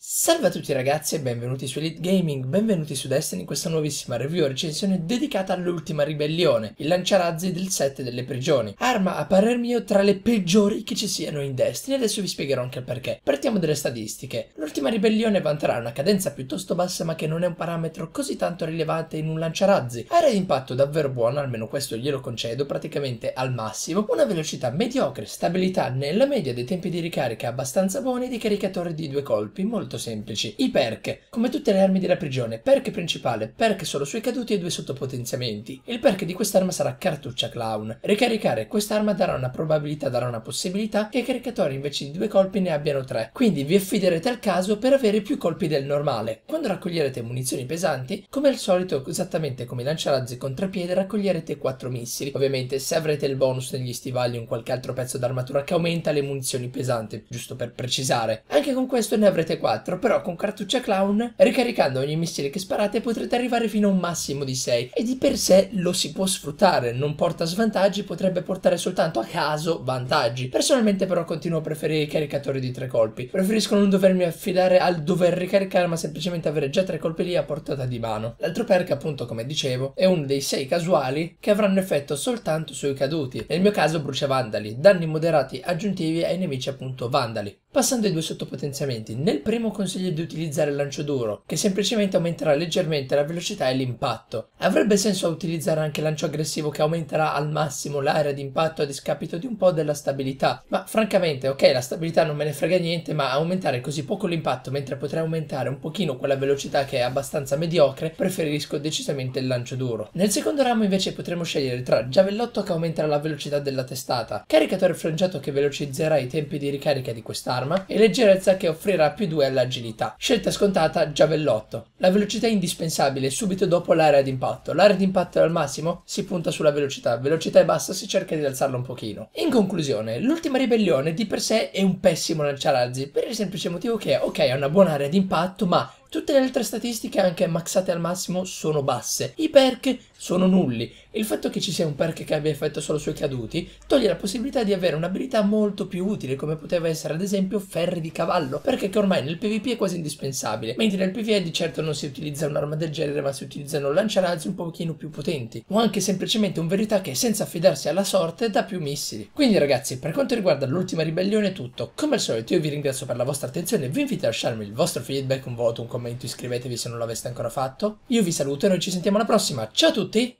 Salve a tutti ragazzi e benvenuti su Elite Gaming, benvenuti su Destiny in questa nuovissima review e recensione dedicata all'ultima ribellione, il lanciarazzi del set delle prigioni, arma a parer mio tra le peggiori che ci siano in Destiny e adesso vi spiegherò anche il perché. Partiamo dalle statistiche, l'ultima ribellione vanterà una cadenza piuttosto bassa ma che non è un parametro così tanto rilevante in un lanciarazzi, area di impatto davvero buona, almeno questo glielo concedo, praticamente al massimo, una velocità mediocre, stabilità nella media dei tempi di ricarica abbastanza buoni di caricatore di due colpi, molto molto semplici. I perk. Come tutte le armi della prigione, perk principale, perk solo sui caduti e due sottopotenziamenti. Il perk di quest'arma sarà cartuccia clown. Ricaricare quest'arma darà una probabilità, darà una possibilità che i caricatori invece di due colpi ne abbiano tre. Quindi vi affiderete al caso per avere più colpi del normale. Quando raccoglierete munizioni pesanti, come al solito, esattamente come i lanciarazzi contrapiede, raccoglierete quattro missili. Ovviamente se avrete il bonus negli stivali o in qualche altro pezzo d'armatura che aumenta le munizioni pesanti, giusto per precisare. Anche con questo ne avrete quattro. 4, però con cartuccia clown, ricaricando ogni missile che sparate potrete arrivare fino a un massimo di 6 e di per sé lo si può sfruttare, non porta svantaggi, potrebbe portare soltanto a caso vantaggi. Personalmente però continuo a preferire i caricatori di 3 colpi, preferisco non dovermi affidare al dover ricaricare ma semplicemente avere già 3 colpi lì a portata di mano. L'altro perk appunto come dicevo è uno dei 6 casuali che avranno effetto soltanto sui caduti, nel mio caso brucia vandali, danni moderati aggiuntivi ai nemici appunto vandali passando ai due sottopotenziamenti. Nel primo consiglio di utilizzare il lancio duro, che semplicemente aumenterà leggermente la velocità e l'impatto. Avrebbe senso utilizzare anche il lancio aggressivo che aumenterà al massimo l'area di impatto a discapito di un po' della stabilità, ma francamente, ok, la stabilità non me ne frega niente, ma aumentare così poco l'impatto mentre potrei aumentare un pochino quella velocità che è abbastanza mediocre, preferisco decisamente il lancio duro. Nel secondo ramo invece potremo scegliere tra giavellotto che aumenterà la velocità della testata, caricatore frangiato che velocizzerà i tempi di ricarica di quest'arma, dell'arma e leggerezza che offrirà più 2 all'agilità. Scelta scontata, giavellotto. La velocità è indispensabile subito dopo l'area d'impatto. L'area d'impatto è al massimo, si punta sulla velocità. Velocità è bassa, si cerca di alzarla un pochino. In conclusione, l'ultima ribellione di per sé è un pessimo lanciarazzi per il semplice motivo che, ok, ha una buona area d'impatto, ma Tutte le altre statistiche, anche maxate al massimo, sono basse. I perk sono nulli. Il fatto che ci sia un perk che abbia effetto solo sui caduti toglie la possibilità di avere un'abilità molto più utile, come poteva essere ad esempio ferri di cavallo, perché che ormai nel PvP è quasi indispensabile, mentre nel PvE di certo non si utilizza un'arma del genere, ma si utilizzano lanciarazzi un pochino più potenti, o anche semplicemente un verità che senza affidarsi alla sorte dà più missili. Quindi ragazzi, per quanto riguarda l'ultima ribellione è tutto. Come al solito io vi ringrazio per la vostra attenzione e vi invito a lasciarmi il vostro feedback, un voto, un commento commento, iscrivetevi se non l'aveste ancora fatto. Io vi saluto e noi ci sentiamo alla prossima. Ciao a tutti!